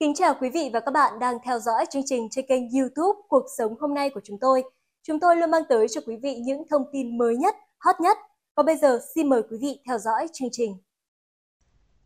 Kính chào quý vị và các bạn đang theo dõi chương trình trên kênh YouTube Cuộc sống hôm nay của chúng tôi. Chúng tôi luôn mang tới cho quý vị những thông tin mới nhất, hot nhất. Và bây giờ xin mời quý vị theo dõi chương trình.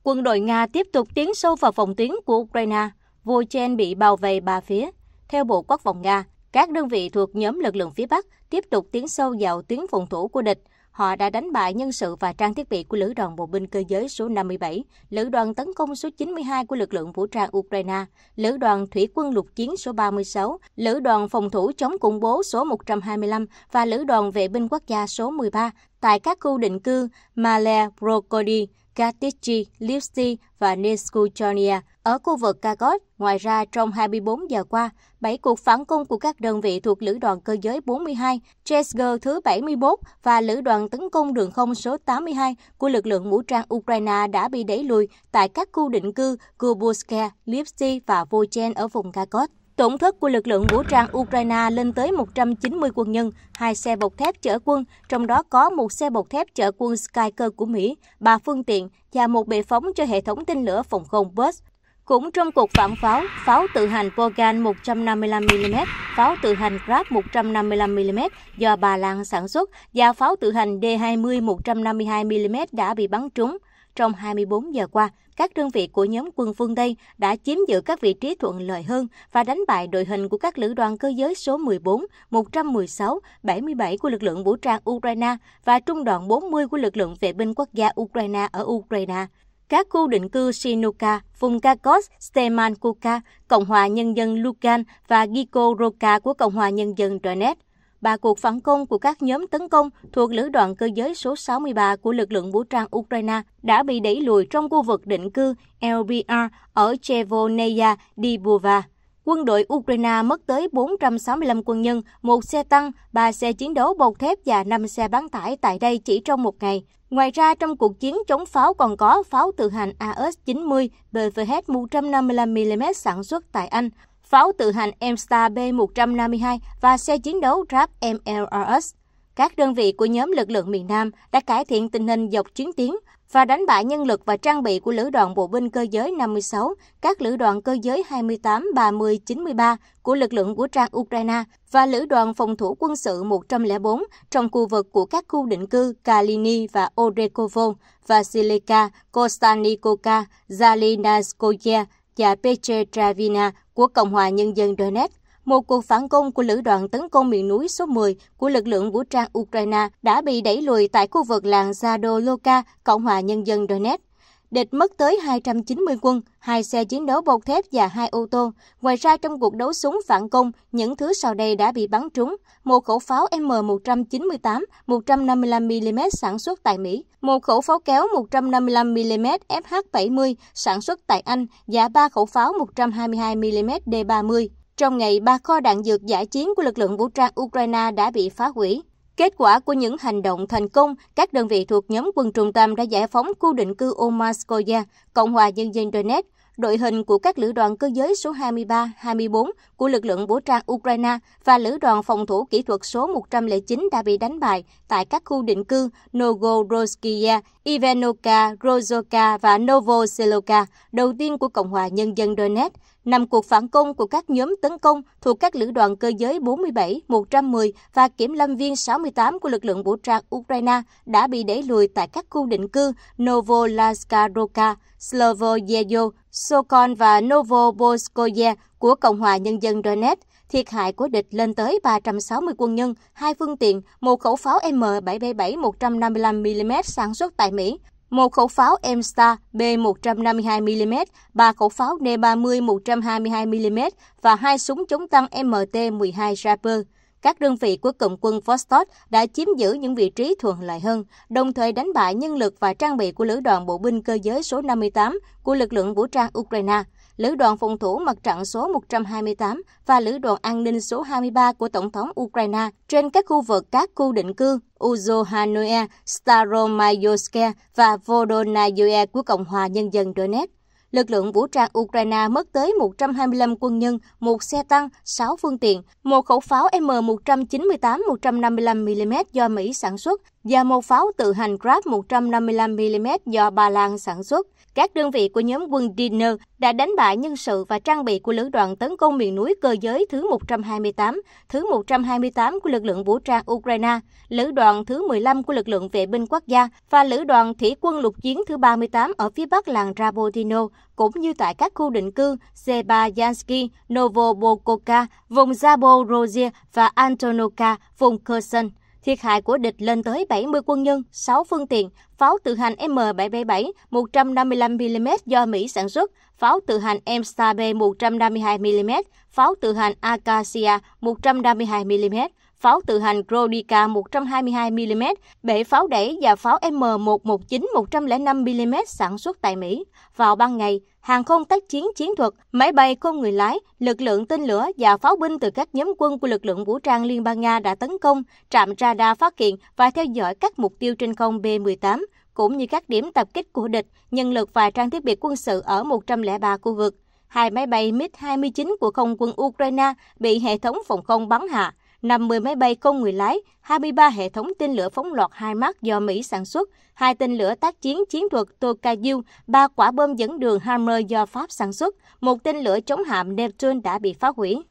Quân đội Nga tiếp tục tiến sâu vào phòng tuyến của Ukraine. Vua Chen bị bao vây ba phía. Theo Bộ Quốc phòng Nga, các đơn vị thuộc nhóm lực lượng phía Bắc tiếp tục tiến sâu vào tuyến phòng thủ của địch, họ đã đánh bại nhân sự và trang thiết bị của Lữ đoàn Bộ binh cơ giới số 57, Lữ đoàn tấn công số 92 của lực lượng vũ trang Ukraine, Lữ đoàn thủy quân lục chiến số 36, Lữ đoàn phòng thủ chống khủng bố số 125 và Lữ đoàn vệ binh quốc gia số 13 tại các khu định cư Male Brokody, Katichi, Lipsy và Neskuchonia ở khu vực Kagot, ngoài ra trong 24 giờ qua, 7 cuộc phản công của các đơn vị thuộc Lữ đoàn Cơ giới 42, Chesger thứ 71 và Lữ đoàn tấn công đường không số 82 của lực lượng vũ trang Ukraine đã bị đẩy lùi tại các khu định cư Kubuske, Lipsy và Vochen ở vùng Kagot. Tổn thất của lực lượng vũ trang Ukraine lên tới 190 quân nhân, hai xe bọc thép chở quân, trong đó có một xe bọc thép chở quân Skyker của Mỹ, ba phương tiện và một bệ phóng cho hệ thống tên lửa phòng không Bus cũng trong cuộc phản pháo, pháo tự hành Pogan 155mm, pháo tự hành Grab 155mm do Bà Lan sản xuất và pháo tự hành D20 152mm đã bị bắn trúng. Trong 24 giờ qua, các đơn vị của nhóm quân phương Tây đã chiếm giữ các vị trí thuận lợi hơn và đánh bại đội hình của các lữ đoàn cơ giới số 14, 116, 77 của lực lượng vũ trang Ukraine và trung đoàn 40 của lực lượng vệ binh quốc gia Ukraine ở Ukraine các khu định cư Sinuka, vùng Kakos, Stemankuka, Cộng hòa Nhân dân Lugan và Giko Roka của Cộng hòa Nhân dân Donetsk. Ba cuộc phản công của các nhóm tấn công thuộc lữ đoàn cơ giới số 63 của lực lượng vũ trang Ukraine đã bị đẩy lùi trong khu vực định cư LBR ở Chevoneya Dibova. Quân đội Ukraine mất tới 465 quân nhân, một xe tăng, ba xe chiến đấu bọc thép và 5 xe bán tải tại đây chỉ trong một ngày. Ngoài ra, trong cuộc chiến chống pháo còn có pháo tự hành AS-90 BVH 155mm sản xuất tại Anh, pháo tự hành M-Star B-152 và xe chiến đấu trap MLRS. Các đơn vị của nhóm lực lượng miền Nam đã cải thiện tình hình dọc chiến tuyến, và đánh bại nhân lực và trang bị của Lữ đoàn Bộ binh Cơ giới 56, các Lữ đoàn Cơ giới 28, 30, 93 của lực lượng vũ trang Ukraine và Lữ đoàn Phòng thủ quân sự 104 trong khu vực của các khu định cư Kalini và Orekovo, Vasilika, Kostanikoka, Zalinskoye và Petrovina của Cộng hòa Nhân dân Donetsk một cuộc phản công của lữ đoàn tấn công miền núi số 10 của lực lượng vũ trang Ukraine đã bị đẩy lùi tại khu vực làng Zadoloka, Cộng hòa Nhân dân Donetsk. Địch mất tới 290 quân, hai xe chiến đấu bọc thép và hai ô tô. Ngoài ra trong cuộc đấu súng phản công, những thứ sau đây đã bị bắn trúng. Một khẩu pháo M198 155mm sản xuất tại Mỹ, một khẩu pháo kéo 155mm FH70 sản xuất tại Anh và ba khẩu pháo 122mm D30. Trong ngày, ba kho đạn dược giải chiến của lực lượng vũ trang Ukraine đã bị phá hủy. Kết quả của những hành động thành công, các đơn vị thuộc nhóm quân trung tâm đã giải phóng khu định cư Omarskoye, Cộng hòa Nhân dân Donetsk, đội hình của các lữ đoàn cơ giới số 23, 24 của lực lượng vũ trang Ukraine và lữ đoàn phòng thủ kỹ thuật số 109 đã bị đánh bại tại các khu định cư Nogorodskaya, Ivanoka, Rozoka và Novoseloka đầu tiên của Cộng hòa Nhân dân Donetsk nằm cuộc phản công của các nhóm tấn công thuộc các lữ đoàn cơ giới 47, 110 và kiểm lâm viên 68 của lực lượng vũ trang Ukraine đã bị đẩy lùi tại các khu định cư Novolaskaroka, Slavoyevo, Sokon và Novobolskoye của Cộng hòa Nhân dân Donetsk thiệt hại của địch lên tới 360 quân nhân, hai phương tiện, một khẩu pháo M777 155mm sản xuất tại Mỹ một khẩu pháo M-Star B152mm, ba khẩu pháo D30 122mm và hai súng chống tăng MT-12 Raper. Các đơn vị của Cộng quân Vostok đã chiếm giữ những vị trí thuận lợi hơn, đồng thời đánh bại nhân lực và trang bị của Lữ đoàn Bộ binh Cơ giới số 58 của lực lượng vũ trang Ukraine. Lữ đoàn phòng thủ mặt trận số 128 và Lữ đoàn an ninh số 23 của Tổng thống Ukraine trên các khu vực các khu định cư Uzohanoye, Staromayoske và Vodonaye của Cộng hòa Nhân dân Donetsk. Lực lượng vũ trang Ukraine mất tới 125 quân nhân, một xe tăng, 6 phương tiện, một khẩu pháo M198-155mm do Mỹ sản xuất và một pháo tự hành Grab 155mm do Ba Lan sản xuất. Các đơn vị của nhóm quân Dinner đã đánh bại nhân sự và trang bị của lữ đoàn tấn công miền núi cơ giới thứ 128, thứ 128 của lực lượng vũ trang Ukraine, lữ đoàn thứ 15 của lực lượng vệ binh quốc gia và lữ đoàn thủy quân lục chiến thứ 38 ở phía bắc làng Rabotino, cũng như tại các khu định cư Sebayansky, Novobokovka, vùng Zaporozhye và Antonovka, vùng Kherson. Thiệt hại của địch lên tới 70 quân nhân, 6 phương tiện, pháo tự hành M777 155mm do Mỹ sản xuất, pháo tự hành M-Star B 152mm, pháo tự hành Acacia 152mm, pháo tự hành Grodica 122mm, bệ pháo đẩy và pháo M119 105mm sản xuất tại Mỹ. Vào ban ngày, hàng không tác chiến chiến thuật, máy bay không người lái, lực lượng tên lửa và pháo binh từ các nhóm quân của lực lượng vũ trang Liên bang Nga đã tấn công, trạm radar phát hiện và theo dõi các mục tiêu trên không B-18, cũng như các điểm tập kích của địch, nhân lực và trang thiết bị quân sự ở 103 khu vực. Hai máy bay MiG-29 của không quân Ukraine bị hệ thống phòng không bắn hạ. 50 máy bay không người lái, 23 hệ thống tên lửa phóng loạt hai mắt do Mỹ sản xuất, hai tên lửa tác chiến chiến thuật Tokayu, ba quả bom dẫn đường Hammer do Pháp sản xuất, một tên lửa chống hạm Neptune đã bị phá hủy.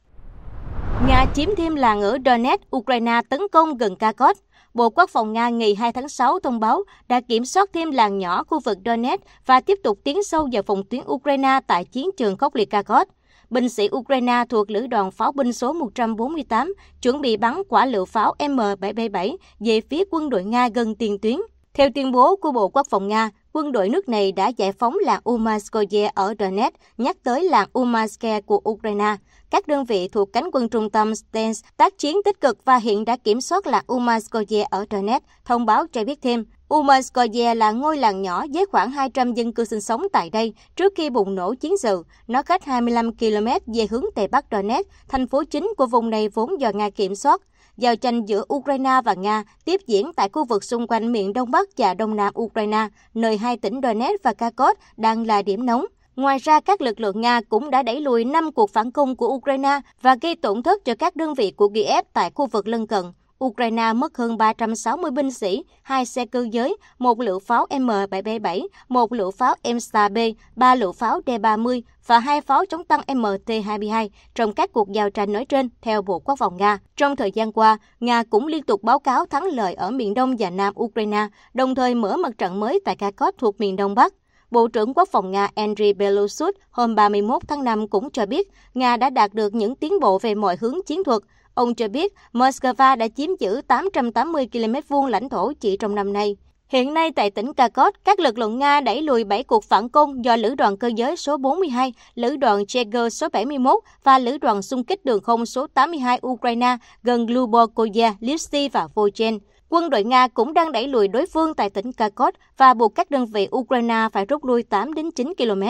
Nga chiếm thêm làng ở Donetsk, Ukraine tấn công gần Kharkov. Bộ Quốc phòng Nga ngày 2 tháng 6 thông báo đã kiểm soát thêm làng nhỏ khu vực Donetsk và tiếp tục tiến sâu vào phòng tuyến Ukraine tại chiến trường khốc liệt Kharkov binh sĩ Ukraine thuộc Lữ đoàn Pháo binh số 148 chuẩn bị bắn quả lựu pháo M777 về phía quân đội Nga gần tiền tuyến. Theo tuyên bố của Bộ Quốc phòng Nga, quân đội nước này đã giải phóng làng Umayskoye ở Donetsk, nhắc tới làng Umaske của Ukraine. Các đơn vị thuộc cánh quân trung tâm Stens tác chiến tích cực và hiện đã kiểm soát làng Umayskoye ở Donetsk, thông báo cho biết thêm. Umanskoye là ngôi làng nhỏ với khoảng 200 dân cư sinh sống tại đây trước khi bùng nổ chiến sự. Nó cách 25 km về hướng Tây Bắc Donetsk, thành phố chính của vùng này vốn do Nga kiểm soát. Giao tranh giữa Ukraine và Nga tiếp diễn tại khu vực xung quanh miền Đông Bắc và Đông Nam Ukraine, nơi hai tỉnh Donetsk và Kharkov đang là điểm nóng. Ngoài ra, các lực lượng Nga cũng đã đẩy lùi 5 cuộc phản công của Ukraine và gây tổn thất cho các đơn vị của Kiev tại khu vực lân cận. Ukraine mất hơn 360 binh sĩ, hai xe cơ giới, một lựu pháo m 777 một lựu pháo m B, ba lựu pháo D-30 và hai pháo chống tăng MT-22 trong các cuộc giao tranh nói trên, theo Bộ Quốc phòng Nga. Trong thời gian qua, Nga cũng liên tục báo cáo thắng lợi ở miền đông và nam Ukraine, đồng thời mở mặt trận mới tại Kharkov thuộc miền đông Bắc. Bộ trưởng Quốc phòng Nga Andriy Belousov hôm 31 tháng 5 cũng cho biết Nga đã đạt được những tiến bộ về mọi hướng chiến thuật, Ông cho biết Moscow đã chiếm giữ 880 km vuông lãnh thổ chỉ trong năm nay. Hiện nay tại tỉnh Kharkov, các lực lượng Nga đẩy lùi 7 cuộc phản công do lữ đoàn cơ giới số 42, lữ đoàn Cheger số 71 và lữ đoàn xung kích đường không số 82 Ukraine gần Lubokoye, Lipsy và Vojen. Quân đội Nga cũng đang đẩy lùi đối phương tại tỉnh Kharkov và buộc các đơn vị Ukraine phải rút lui 8 đến 9 km.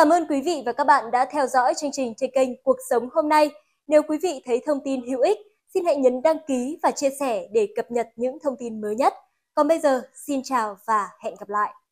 Cảm ơn quý vị và các bạn đã theo dõi chương trình trên kênh Cuộc Sống hôm nay. Nếu quý vị thấy thông tin hữu ích, xin hãy nhấn đăng ký và chia sẻ để cập nhật những thông tin mới nhất. Còn bây giờ, xin chào và hẹn gặp lại!